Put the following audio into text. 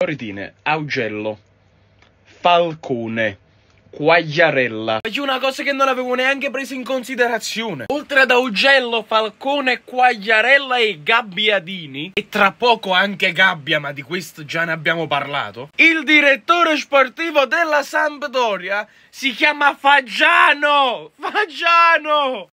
Floridine, Augello, Falcone, Quagliarella. Faccio una cosa che non avevo neanche preso in considerazione. Oltre ad Augello, Falcone, Quagliarella e Gabbiadini, e tra poco anche Gabbia, ma di questo già ne abbiamo parlato, il direttore sportivo della Sampdoria si chiama Fagiano! Fagiano!